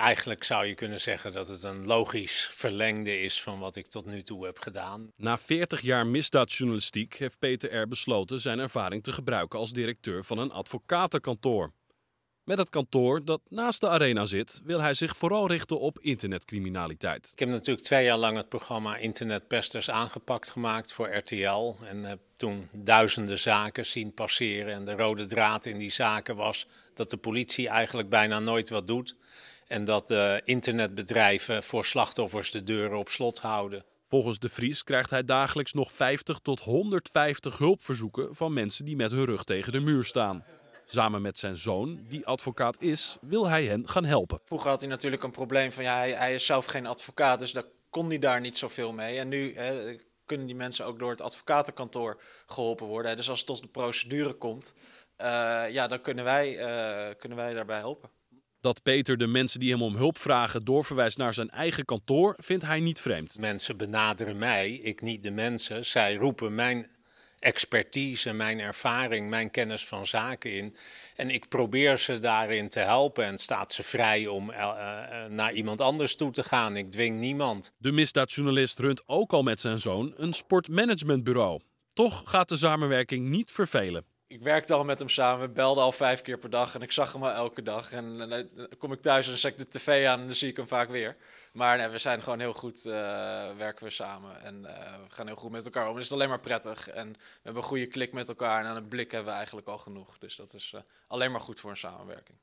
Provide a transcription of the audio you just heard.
Eigenlijk zou je kunnen zeggen dat het een logisch verlengde is van wat ik tot nu toe heb gedaan. Na 40 jaar misdaadjournalistiek heeft Peter R. besloten zijn ervaring te gebruiken als directeur van een advocatenkantoor. Met het kantoor dat naast de arena zit, wil hij zich vooral richten op internetcriminaliteit. Ik heb natuurlijk twee jaar lang het programma Internetpesters aangepakt gemaakt voor RTL. En heb toen duizenden zaken zien passeren. En de rode draad in die zaken was dat de politie eigenlijk bijna nooit wat doet. En dat eh, internetbedrijven voor slachtoffers de deuren op slot houden. Volgens de Vries krijgt hij dagelijks nog 50 tot 150 hulpverzoeken van mensen die met hun rug tegen de muur staan. Samen met zijn zoon, die advocaat is, wil hij hen gaan helpen. Vroeger had hij natuurlijk een probleem van ja, hij, is zelf geen advocaat, dus daar kon hij daar niet zoveel mee. En nu hè, kunnen die mensen ook door het advocatenkantoor geholpen worden. Dus als het tot de procedure komt, eh, ja, dan kunnen wij, eh, kunnen wij daarbij helpen. Dat Peter de mensen die hem om hulp vragen doorverwijst naar zijn eigen kantoor, vindt hij niet vreemd. Mensen benaderen mij, ik niet de mensen. Zij roepen mijn expertise, mijn ervaring, mijn kennis van zaken in. En ik probeer ze daarin te helpen en staat ze vrij om eh, eh, naar iemand anders toe te gaan. Ik dwing niemand. De misdaadjournalist runt ook al met zijn zoon een sportmanagementbureau. Toch gaat de samenwerking niet vervelen ik werkte al met hem samen, we belden al vijf keer per dag en ik zag hem al elke dag. En, dan kom ik thuis en dan zet ik de tv aan en dan zie ik hem vaak weer. Maar we zijn gewoon heel goed, eh, werken we samen en eh, we gaan heel goed met elkaar om. het is alleen maar prettig en we hebben een goede klik met elkaar en aan een blik hebben we eigenlijk al genoeg. Dus dat is eh, alleen maar goed voor een samenwerking.